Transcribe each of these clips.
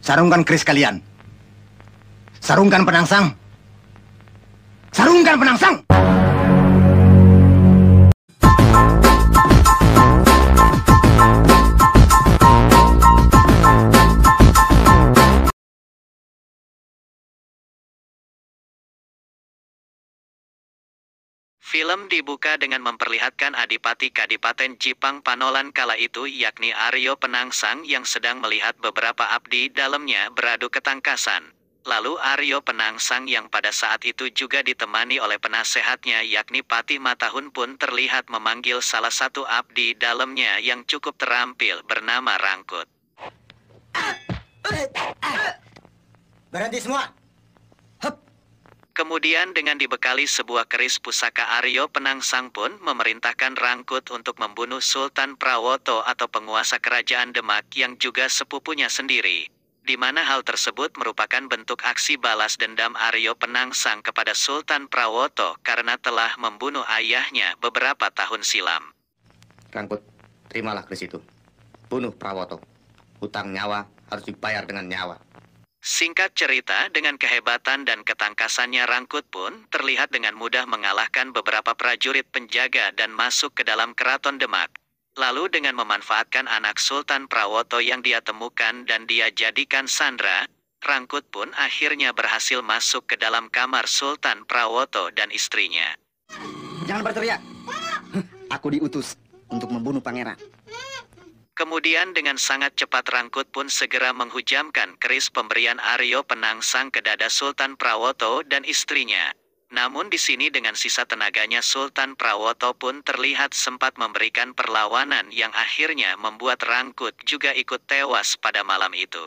Sarungkan keris kalian. Sarungkan penangsang. Sarungkan penangsang. Film dibuka dengan memperlihatkan Adipati Kadipaten Jipang Panolan kala itu yakni Aryo Penangsang yang sedang melihat beberapa abdi dalamnya beradu ketangkasan. Lalu Aryo Penangsang yang pada saat itu juga ditemani oleh penasehatnya yakni Pati Matahun pun terlihat memanggil salah satu abdi dalamnya yang cukup terampil bernama Rangkut. Berhenti semua! Kemudian dengan dibekali sebuah keris pusaka Aryo Penangsang pun memerintahkan Rangkut untuk membunuh Sultan Prawoto atau penguasa kerajaan Demak yang juga sepupunya sendiri. Di mana hal tersebut merupakan bentuk aksi balas dendam Aryo Penangsang kepada Sultan Prawoto karena telah membunuh ayahnya beberapa tahun silam. Rangkut, terimalah keris itu. Bunuh Prawoto. Hutang nyawa harus dibayar dengan nyawa. Singkat cerita, dengan kehebatan dan ketangkasannya Rangkut pun terlihat dengan mudah mengalahkan beberapa prajurit penjaga dan masuk ke dalam keraton Demak. Lalu dengan memanfaatkan anak Sultan Prawoto yang dia temukan dan dia jadikan sandra, Rangkut pun akhirnya berhasil masuk ke dalam kamar Sultan Prawoto dan istrinya. Jangan berteriak. Aku diutus untuk membunuh pangeran. Kemudian dengan sangat cepat Rangkut pun segera menghujamkan keris pemberian Aryo Penangsang ke dada Sultan Prawoto dan istrinya. Namun di sini dengan sisa tenaganya Sultan Prawoto pun terlihat sempat memberikan perlawanan yang akhirnya membuat Rangkut juga ikut tewas pada malam itu.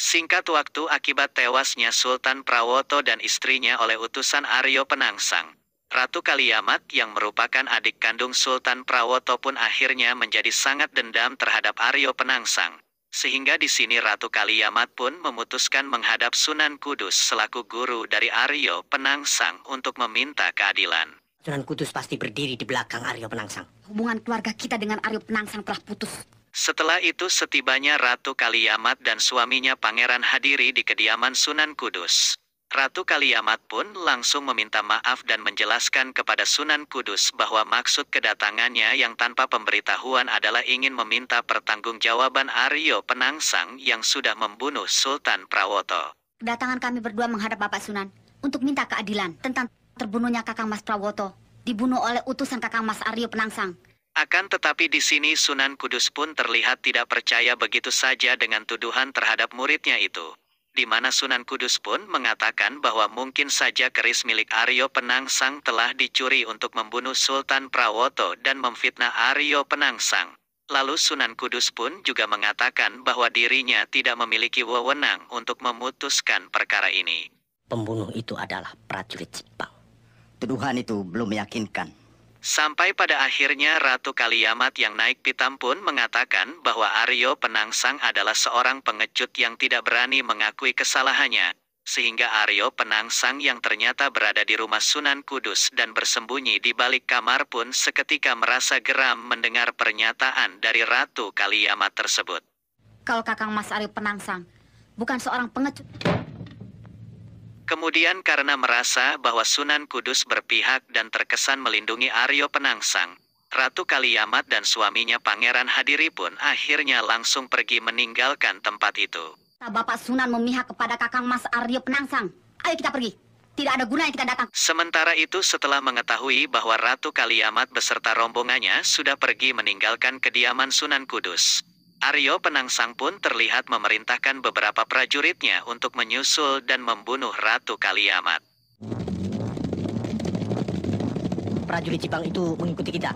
Singkat waktu akibat tewasnya Sultan Prawoto dan istrinya oleh utusan Aryo Penangsang, Ratu Kaliamat yang merupakan adik kandung Sultan Prawoto pun akhirnya menjadi sangat dendam terhadap Aryo Penangsang. Sehingga di sini Ratu Kaliamat pun memutuskan menghadap Sunan Kudus selaku guru dari Aryo Penangsang untuk meminta keadilan. Sunan Kudus pasti berdiri di belakang Aryo Penangsang. Hubungan keluarga kita dengan Aryo Penangsang telah putus. Setelah itu setibanya Ratu Kaliamat dan suaminya Pangeran Hadiri di kediaman Sunan Kudus. Ratu Kaliamat pun langsung meminta maaf dan menjelaskan kepada Sunan Kudus bahwa maksud kedatangannya yang tanpa pemberitahuan adalah ingin meminta pertanggungjawaban Aryo Penangsang yang sudah membunuh Sultan Prawoto. Kedatangan kami berdua menghadap Bapak Sunan untuk minta keadilan tentang terbunuhnya Kakang Mas Prawoto, dibunuh oleh utusan Kakang Mas Aryo Penangsang. Akan tetapi di sini Sunan Kudus pun terlihat tidak percaya begitu saja dengan tuduhan terhadap muridnya itu di mana Sunan Kudus pun mengatakan bahwa mungkin saja keris milik Aryo Penangsang telah dicuri untuk membunuh Sultan Prawoto dan memfitnah Aryo Penangsang. Lalu Sunan Kudus pun juga mengatakan bahwa dirinya tidak memiliki wewenang untuk memutuskan perkara ini. Pembunuh itu adalah prajurit Jepang. Tuduhan itu belum meyakinkan. Sampai pada akhirnya Ratu Kaliamat yang naik pitam pun mengatakan bahwa Aryo Penangsang adalah seorang pengecut yang tidak berani mengakui kesalahannya, sehingga Aryo Penangsang yang ternyata berada di rumah Sunan Kudus dan bersembunyi di balik kamar pun seketika merasa geram mendengar pernyataan dari Ratu Kaliamat tersebut. Kalau Kakang Mas Aryo Penangsang bukan seorang pengecut, Kemudian karena merasa bahwa Sunan Kudus berpihak dan terkesan melindungi Aryo Penangsang, Ratu Kaliyamat dan suaminya Pangeran Hadiri pun akhirnya langsung pergi meninggalkan tempat itu. Bapak Sunan memihak kepada Kakang Mas Aryo Penangsang. Ayo kita pergi. Tidak ada gunanya kita datang. Sementara itu setelah mengetahui bahwa Ratu Kaliyamat beserta rombongannya sudah pergi meninggalkan kediaman Sunan Kudus, Aryo Penangsang pun terlihat memerintahkan beberapa prajuritnya untuk menyusul dan membunuh Ratu Kaliamat. Prajurit Jepang itu mengikuti kita.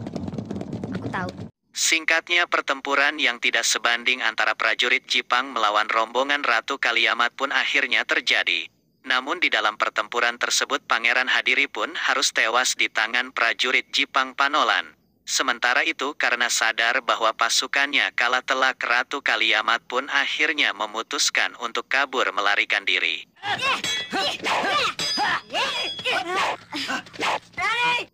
Aku tahu. Singkatnya pertempuran yang tidak sebanding antara prajurit Jepang melawan rombongan Ratu Kaliamat pun akhirnya terjadi. Namun di dalam pertempuran tersebut Pangeran Hadiri pun harus tewas di tangan prajurit Jepang Panolan. Sementara itu karena sadar bahwa pasukannya kalah telak Ratu Kaliamat pun akhirnya memutuskan untuk kabur melarikan diri.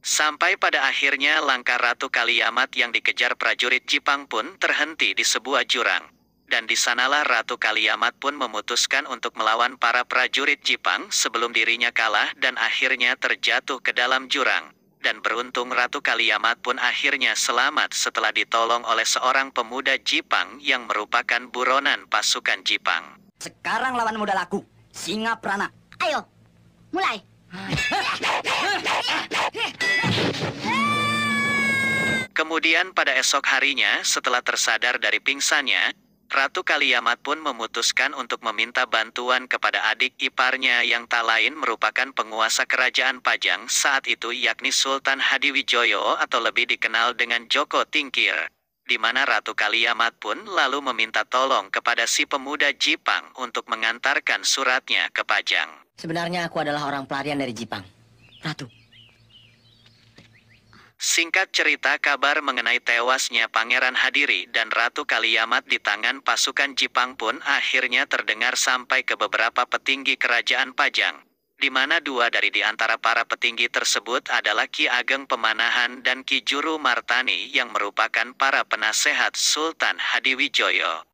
Sampai pada akhirnya langkah Ratu Kaliamat yang dikejar prajurit Jipang pun terhenti di sebuah jurang. Dan di sanalah Ratu Kaliamat pun memutuskan untuk melawan para prajurit Jipang sebelum dirinya kalah dan akhirnya terjatuh ke dalam jurang dan beruntung Ratu Kaliamat pun akhirnya selamat setelah ditolong oleh seorang pemuda Jipang yang merupakan buronan pasukan Jipang. Sekarang lawan modal aku, Singa Prana. Ayo, mulai. Kemudian pada esok harinya setelah tersadar dari pingsannya, Ratu Kaliamat pun memutuskan untuk meminta bantuan kepada adik iparnya yang tak lain merupakan penguasa kerajaan Pajang saat itu yakni Sultan Hadiwijoyo atau lebih dikenal dengan Joko Tingkir. Di mana Ratu Kaliamat pun lalu meminta tolong kepada si pemuda Jipang untuk mengantarkan suratnya ke Pajang. Sebenarnya aku adalah orang pelarian dari Jipang. Ratu, Singkat cerita kabar mengenai tewasnya Pangeran Hadiri dan Ratu Kaliamat di tangan pasukan Jipang pun akhirnya terdengar sampai ke beberapa petinggi kerajaan Pajang, di mana dua dari di antara para petinggi tersebut adalah Ki Ageng Pemanahan dan Ki Juru Martani yang merupakan para penasehat Sultan Hadiwijoyo.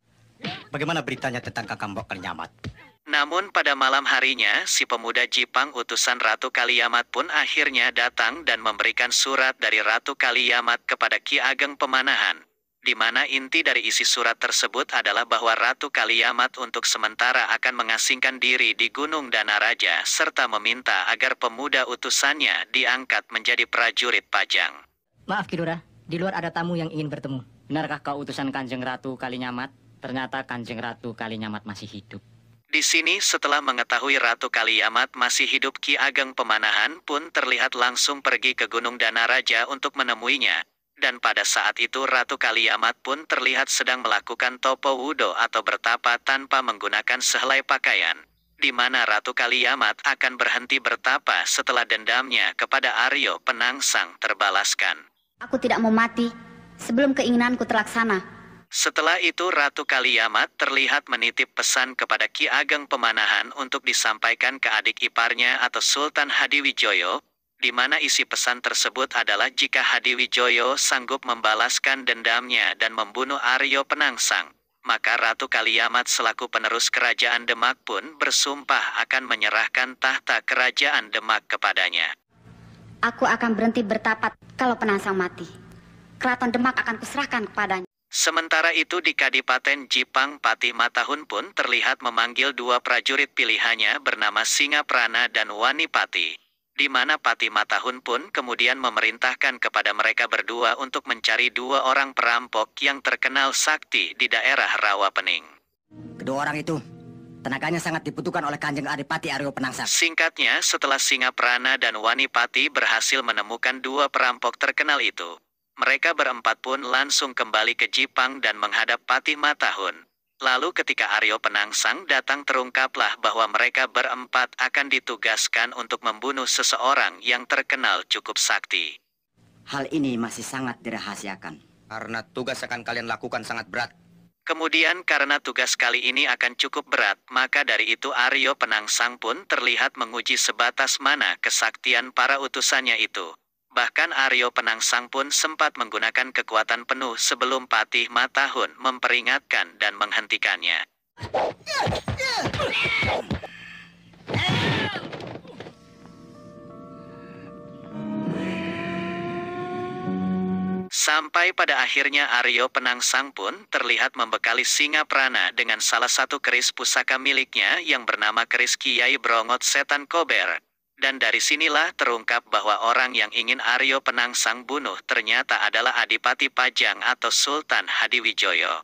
Bagaimana beritanya tentang Kakambok Bokernyamat? Namun pada malam harinya, si pemuda Jipang utusan Ratu Kaliyamat pun akhirnya datang dan memberikan surat dari Ratu Kaliyamat kepada Ki Ageng Pemanahan. Di mana inti dari isi surat tersebut adalah bahwa Ratu Kaliyamat untuk sementara akan mengasingkan diri di Gunung Danaraja serta meminta agar pemuda utusannya diangkat menjadi prajurit pajang. Maaf Kidura, di luar ada tamu yang ingin bertemu. Benarkah kau utusan Kanjeng Ratu Kalinyamat? Ternyata Kanjeng Ratu Kalinyamat masih hidup. Di sini setelah mengetahui Ratu Kaliamat masih hidup Ki Ageng Pemanahan pun terlihat langsung pergi ke Gunung Dana Raja untuk menemuinya. Dan pada saat itu Ratu Kaliamat pun terlihat sedang melakukan topo wudo atau bertapa tanpa menggunakan sehelai pakaian. Di mana Ratu Kaliamat akan berhenti bertapa setelah dendamnya kepada Aryo Penangsang terbalaskan. Aku tidak mau mati sebelum keinginanku terlaksana. Setelah itu Ratu Kaliamat terlihat menitip pesan kepada Ki Ageng Pemanahan untuk disampaikan ke adik iparnya atau Sultan Hadiwijoyo, di mana isi pesan tersebut adalah jika Hadiwijoyo sanggup membalaskan dendamnya dan membunuh Aryo Penangsang, maka Ratu Kaliamat selaku penerus kerajaan Demak pun bersumpah akan menyerahkan tahta kerajaan Demak kepadanya. Aku akan berhenti bertapat kalau Penangsang mati. Keraton Demak akan kuserahkan kepadanya. Sementara itu di Kadipaten Jipang Patih Matahun pun terlihat memanggil dua prajurit pilihannya bernama Singa Prana dan Wani Pati. Di mana Patih Matahun pun kemudian memerintahkan kepada mereka berdua untuk mencari dua orang perampok yang terkenal sakti di daerah Rawa Pening. Kedua orang itu Tenaganya sangat dibutuhkan oleh Kanjeng Adipati Aryo Penangsang. Singkatnya, setelah Singa Prana dan Wani Pati berhasil menemukan dua perampok terkenal itu, mereka berempat pun langsung kembali ke Jipang dan menghadap Patih Matahun. Lalu ketika Aryo Penangsang datang terungkaplah bahwa mereka berempat akan ditugaskan untuk membunuh seseorang yang terkenal cukup sakti. Hal ini masih sangat dirahasiakan. Karena tugas akan kalian lakukan sangat berat. Kemudian karena tugas kali ini akan cukup berat, maka dari itu Aryo Penangsang pun terlihat menguji sebatas mana kesaktian para utusannya itu. Bahkan Aryo Penangsang pun sempat menggunakan kekuatan penuh sebelum Patih Matahun memperingatkan dan menghentikannya. Sampai pada akhirnya Aryo Penangsang pun terlihat membekali singa prana dengan salah satu keris pusaka miliknya yang bernama keris Kiai Brongot Setan Kober dan dari sinilah terungkap bahwa orang yang ingin Aryo Penang sang bunuh ternyata adalah Adipati Pajang atau Sultan Hadiwijoyo.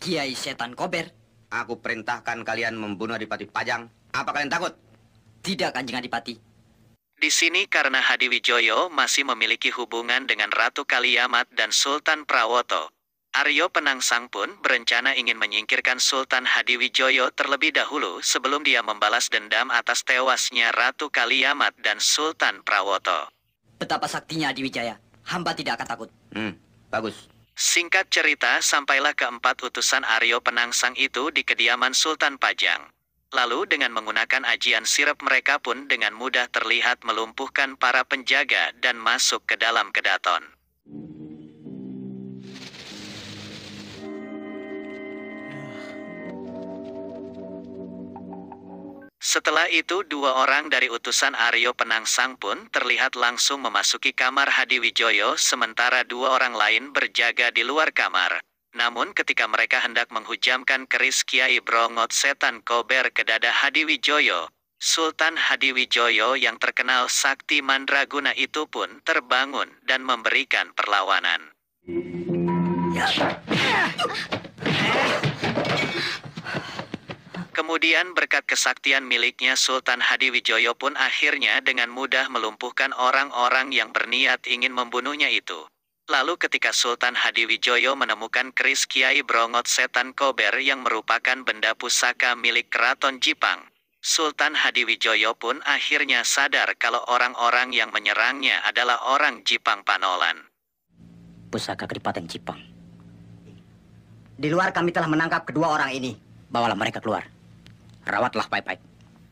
Kiai Setan Kober. Aku perintahkan kalian membunuh Adipati Pajang. Apa kalian takut? Tidak, Kanjeng Adipati. Di sini karena Hadiwijoyo masih memiliki hubungan dengan Ratu Kaliamat dan Sultan Prawoto, Aryo Penangsang pun berencana ingin menyingkirkan Sultan Hadiwijoyo terlebih dahulu sebelum dia membalas dendam atas tewasnya Ratu Kaliamat dan Sultan Prawoto. Betapa saktinya Hadiwijaya, hamba tidak akan takut. Hmm, bagus. Singkat cerita, sampailah keempat utusan Aryo Penangsang itu di kediaman Sultan Pajang. Lalu dengan menggunakan ajian sirap mereka pun dengan mudah terlihat melumpuhkan para penjaga dan masuk ke dalam kedaton. Setelah itu dua orang dari utusan Aryo Penangsang pun terlihat langsung memasuki kamar Hadi Wijoyo sementara dua orang lain berjaga di luar kamar. Namun ketika mereka hendak menghujamkan keris Kiai Brongot Setan Kober ke dada Hadi Wijoyo, Sultan Hadi Wijoyo yang terkenal sakti mandraguna itu pun terbangun dan memberikan perlawanan. Ya. Kemudian berkat kesaktian miliknya Sultan Hadi Wijoyo pun akhirnya dengan mudah melumpuhkan orang-orang yang berniat ingin membunuhnya itu. Lalu ketika Sultan Hadi Wijoyo menemukan keris Kiai Brongot Setan Kober yang merupakan benda pusaka milik Keraton Jipang, Sultan Hadi Wijoyo pun akhirnya sadar kalau orang-orang yang menyerangnya adalah orang Jipang Panolan. Pusaka keripatan Jipang. Di luar kami telah menangkap kedua orang ini. Bawalah mereka keluar rawatlah baik-baik.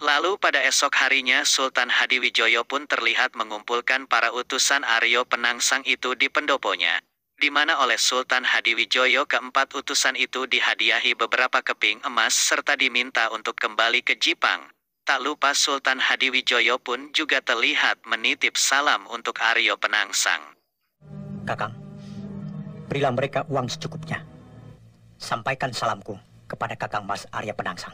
Lalu pada esok harinya Sultan Hadi Wijoyo pun terlihat mengumpulkan para utusan Aryo Penangsang itu di pendoponya. Di mana oleh Sultan Hadi Wijoyo keempat utusan itu dihadiahi beberapa keping emas serta diminta untuk kembali ke Jipang. Tak lupa Sultan Hadi Wijoyo pun juga terlihat menitip salam untuk Aryo Penangsang. Kakang, berilah mereka uang secukupnya. Sampaikan salamku kepada Kakang Mas Arya Penangsang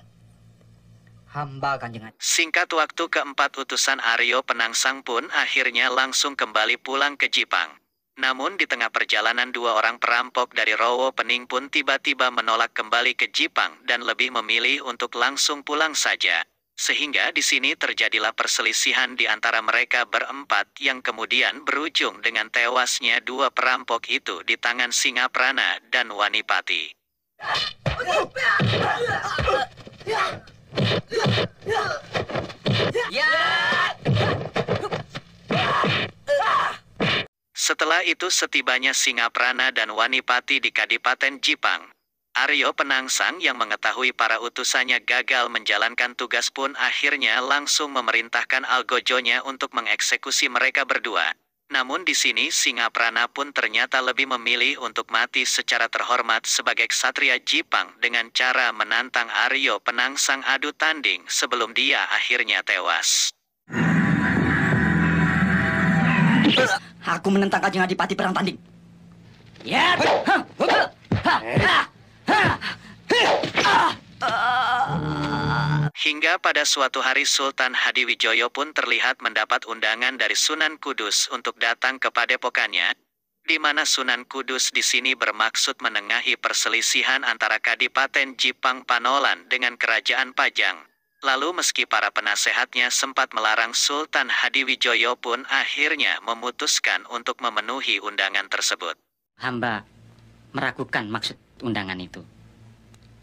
hamba kanjengan. Singkat waktu keempat utusan Aryo Penangsang pun akhirnya langsung kembali pulang ke Jipang. Namun di tengah perjalanan dua orang perampok dari Rowo Pening pun tiba-tiba menolak kembali ke Jipang dan lebih memilih untuk langsung pulang saja. Sehingga di sini terjadilah perselisihan di antara mereka berempat yang kemudian berujung dengan tewasnya dua perampok itu di tangan Singaprana dan Wanipati. Setelah itu setibanya Singaprana dan Wanipati di Kadipaten Jipang, Aryo Penangsang yang mengetahui para utusannya gagal menjalankan tugas pun akhirnya langsung memerintahkan Algojonya untuk mengeksekusi mereka berdua. Namun di sini singa prana pun ternyata lebih memilih untuk mati secara terhormat sebagai ksatria Jipang dengan cara menantang Aryo penangsang adu tanding sebelum dia akhirnya tewas. Aku menentang Kanjeng Adipati perang tanding. Ya. Ha. Ha. Ha. Ha. Ha. Ha. Ha. Hingga pada suatu hari Sultan Hadiwijoyo pun terlihat mendapat undangan dari Sunan Kudus untuk datang kepada pokannya, di mana Sunan Kudus di sini bermaksud menengahi perselisihan antara Kadipaten Jipang Panolan dengan Kerajaan Pajang. Lalu meski para penasehatnya sempat melarang Sultan Hadiwijoyo pun akhirnya memutuskan untuk memenuhi undangan tersebut. Hamba meragukan maksud undangan itu.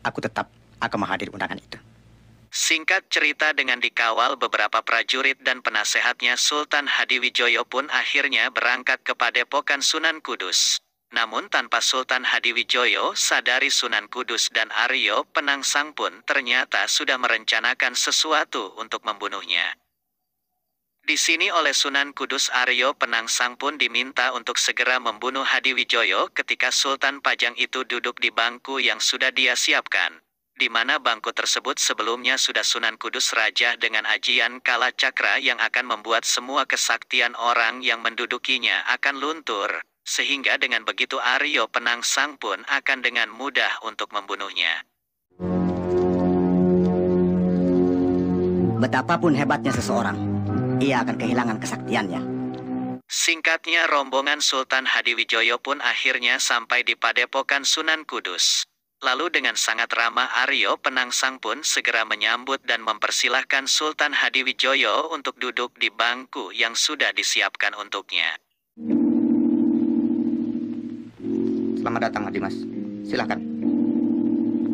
Aku tetap aku menghadiri undangan itu. Singkat cerita dengan dikawal beberapa prajurit dan penasehatnya Sultan Hadiwijoyo pun akhirnya berangkat ke Padepokan Sunan Kudus. Namun tanpa Sultan Hadiwijoyo sadari Sunan Kudus dan Aryo Penangsang pun ternyata sudah merencanakan sesuatu untuk membunuhnya. Di sini oleh Sunan Kudus Aryo Penangsang pun diminta untuk segera membunuh Hadiwijoyo ketika Sultan Pajang itu duduk di bangku yang sudah dia siapkan di mana bangku tersebut sebelumnya sudah Sunan Kudus Raja dengan ajian kala cakra yang akan membuat semua kesaktian orang yang mendudukinya akan luntur, sehingga dengan begitu Aryo Penangsang pun akan dengan mudah untuk membunuhnya. Betapapun hebatnya seseorang, ia akan kehilangan kesaktiannya. Singkatnya rombongan Sultan Hadiwijoyo pun akhirnya sampai di Padepokan Sunan Kudus. Lalu dengan sangat ramah Aryo Penangsang pun segera menyambut dan mempersilahkan Sultan Hadiwijoyo untuk duduk di bangku yang sudah disiapkan untuknya. Selamat datang Adimas, Silakan.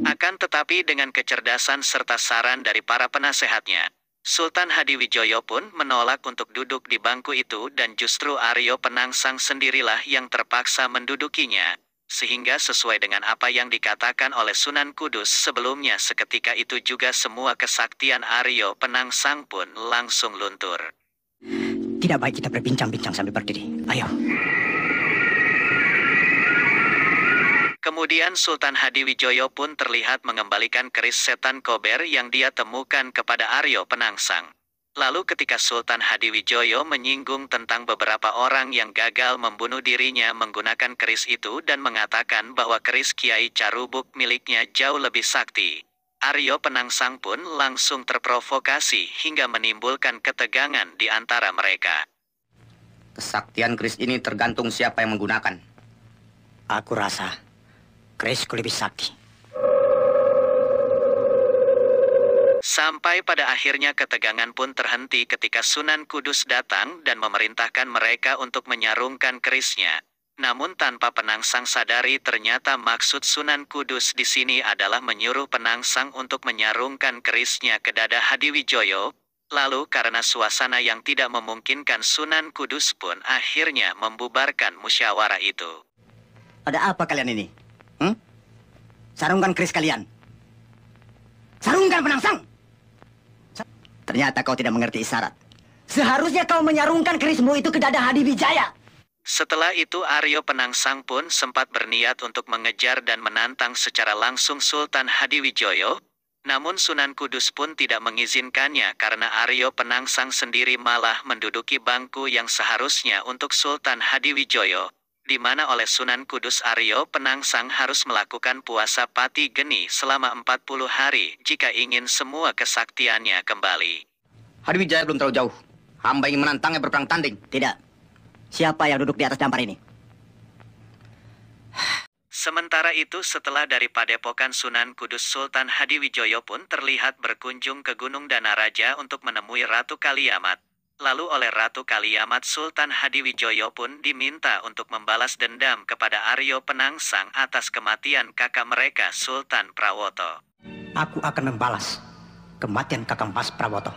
Akan tetapi dengan kecerdasan serta saran dari para penasehatnya, Sultan Hadiwijoyo pun menolak untuk duduk di bangku itu dan justru Aryo Penangsang sendirilah yang terpaksa mendudukinya sehingga sesuai dengan apa yang dikatakan oleh Sunan Kudus sebelumnya seketika itu juga semua kesaktian Aryo Penangsang pun langsung luntur. Tidak baik kita berbincang-bincang sambil berdiri. Ayo. Kemudian Sultan Hadiwijoyo pun terlihat mengembalikan keris setan kober yang dia temukan kepada Aryo Penangsang. Lalu ketika Sultan Hadiwijoyo menyinggung tentang beberapa orang yang gagal membunuh dirinya menggunakan keris itu dan mengatakan bahwa keris Kiai Carubuk miliknya jauh lebih sakti, Aryo Penangsang pun langsung terprovokasi hingga menimbulkan ketegangan di antara mereka. Kesaktian keris ini tergantung siapa yang menggunakan. Aku rasa kerisku lebih sakti. Sampai pada akhirnya ketegangan pun terhenti ketika Sunan Kudus datang dan memerintahkan mereka untuk menyarungkan kerisnya. Namun tanpa penangsang sadari ternyata maksud Sunan Kudus di sini adalah menyuruh penangsang untuk menyarungkan kerisnya ke dada Hadiwijoyo. Lalu karena suasana yang tidak memungkinkan Sunan Kudus pun akhirnya membubarkan musyawarah itu. Ada apa kalian ini? Hmm? Sarungkan keris kalian. Sarungkan penangsang! Ternyata kau tidak mengerti isyarat. Seharusnya kau menyarungkan kerismu itu ke dada Hadi Wijaya. Setelah itu Aryo Penangsang pun sempat berniat untuk mengejar dan menantang secara langsung Sultan Hadi Wijoyo, namun Sunan Kudus pun tidak mengizinkannya karena Aryo Penangsang sendiri malah menduduki bangku yang seharusnya untuk Sultan Hadi Wijoyo di mana oleh Sunan Kudus Aryo Penangsang harus melakukan puasa pati geni selama 40 hari jika ingin semua kesaktiannya kembali. Hadiwijaya belum terlalu jauh. Hamba ingin menantangnya berperang tanding. Tidak. Siapa yang duduk di atas dampar ini? Sementara itu setelah dari Padepokan Sunan Kudus Sultan Hadiwijoyo pun terlihat berkunjung ke Gunung Danaraja untuk menemui Ratu Kaliamat. Lalu oleh Ratu Kaliamat Sultan Hadiwijoyo pun diminta untuk membalas dendam kepada Aryo Penangsang atas kematian kakak mereka Sultan Prawoto. Aku akan membalas kematian kakak Mas Prawoto.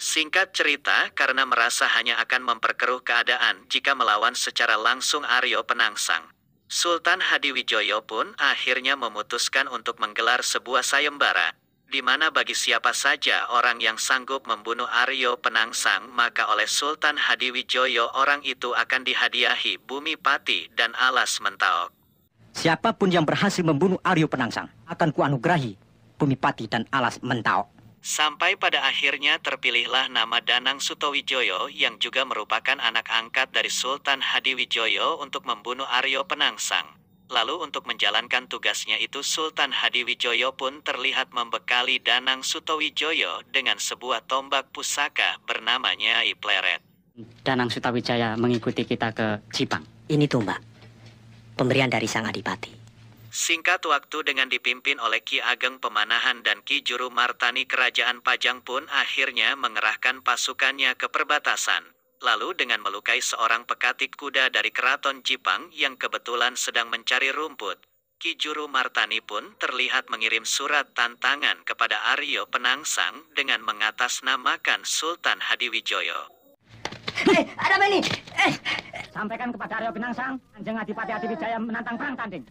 Singkat cerita, karena merasa hanya akan memperkeruh keadaan jika melawan secara langsung Aryo Penangsang, Sultan Hadiwijoyo pun akhirnya memutuskan untuk menggelar sebuah sayembara di mana bagi siapa saja orang yang sanggup membunuh Aryo Penangsang maka oleh Sultan Hadiwijoyo orang itu akan dihadiahi bumi pati dan alas mentaok. Siapapun yang berhasil membunuh Aryo Penangsang akan kuanugerahi bumi pati dan alas mentaok. Sampai pada akhirnya terpilihlah nama Danang Sutowijoyo yang juga merupakan anak angkat dari Sultan Hadiwijoyo untuk membunuh Aryo Penangsang. Lalu untuk menjalankan tugasnya itu Sultan Hadiwijoyo pun terlihat membekali Danang Sutowijoyo dengan sebuah tombak pusaka bernama Nyai Pleret. Danang Sutawijaya mengikuti kita ke Cipang. Ini tombak, pemberian dari Sang Adipati. Singkat waktu dengan dipimpin oleh Ki Ageng Pemanahan dan Ki Juru Martani Kerajaan Pajang pun akhirnya mengerahkan pasukannya ke perbatasan lalu dengan melukai seorang pekatik kuda dari keraton Jipang yang kebetulan sedang mencari rumput. Kijuru Martani pun terlihat mengirim surat tantangan kepada Aryo Penangsang dengan mengatasnamakan Sultan Hadiwijoyo. Hei, eh, ada ini? Eh, eh. Sampaikan kepada Aryo Penangsang, Kanjeng Adipati Hadiwijaya menantang perang tanding.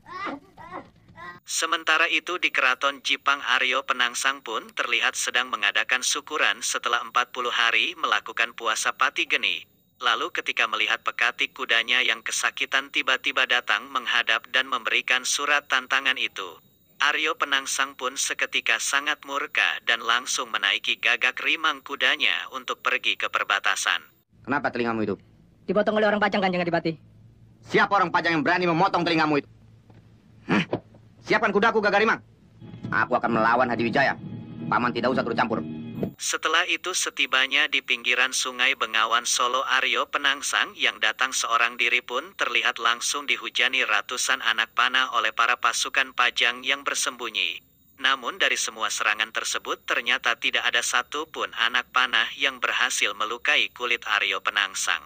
Sementara itu di keraton Jipang Aryo Penangsang pun terlihat sedang mengadakan syukuran setelah 40 hari melakukan puasa pati geni. Lalu ketika melihat pekatik kudanya yang kesakitan tiba-tiba datang menghadap dan memberikan surat tantangan itu. Aryo Penangsang pun seketika sangat murka dan langsung menaiki gagak rimang kudanya untuk pergi ke perbatasan. Kenapa telingamu itu? Dipotong oleh orang pajang kan jangan Adipati. Siapa orang pajang yang berani memotong telingamu itu? Siapkan kudaku Gagarimang. Aku akan melawan Haji Wijaya. Paman tidak usah tercampur. Setelah itu setibanya di pinggiran sungai Bengawan Solo Aryo Penangsang yang datang seorang diri pun terlihat langsung dihujani ratusan anak panah oleh para pasukan pajang yang bersembunyi. Namun dari semua serangan tersebut ternyata tidak ada satu pun anak panah yang berhasil melukai kulit Aryo Penangsang.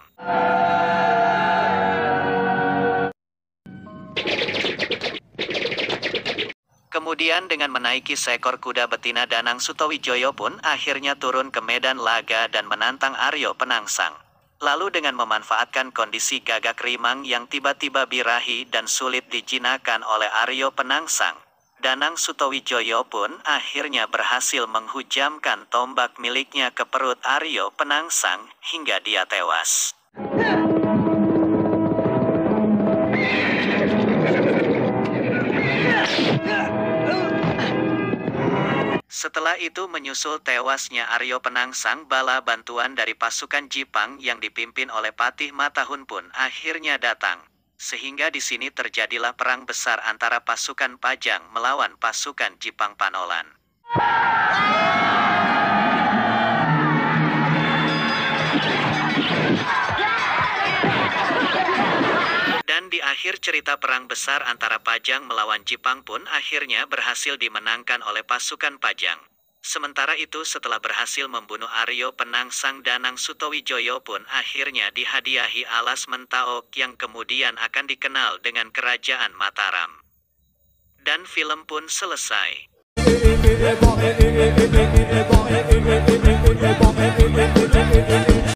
Kemudian dengan menaiki seekor kuda betina Danang Sutowijoyo pun akhirnya turun ke medan laga dan menantang Aryo Penangsang. Lalu dengan memanfaatkan kondisi gagak rimang yang tiba-tiba birahi dan sulit dijinakan oleh Aryo Penangsang, Danang Sutowijoyo pun akhirnya berhasil menghujamkan tombak miliknya ke perut Aryo Penangsang hingga dia tewas. Setelah itu menyusul tewasnya Aryo Penangsang Bala bantuan dari pasukan Jipang yang dipimpin oleh Patih Matahun pun akhirnya datang. Sehingga di sini terjadilah perang besar antara pasukan Pajang melawan pasukan Jipang Panolan. di akhir cerita perang besar antara Pajang melawan Jipang pun akhirnya berhasil dimenangkan oleh pasukan Pajang. Sementara itu setelah berhasil membunuh Aryo Penangsang Sang Danang Sutowijoyo pun akhirnya dihadiahi alas mentaok yang kemudian akan dikenal dengan Kerajaan Mataram. Dan film pun selesai.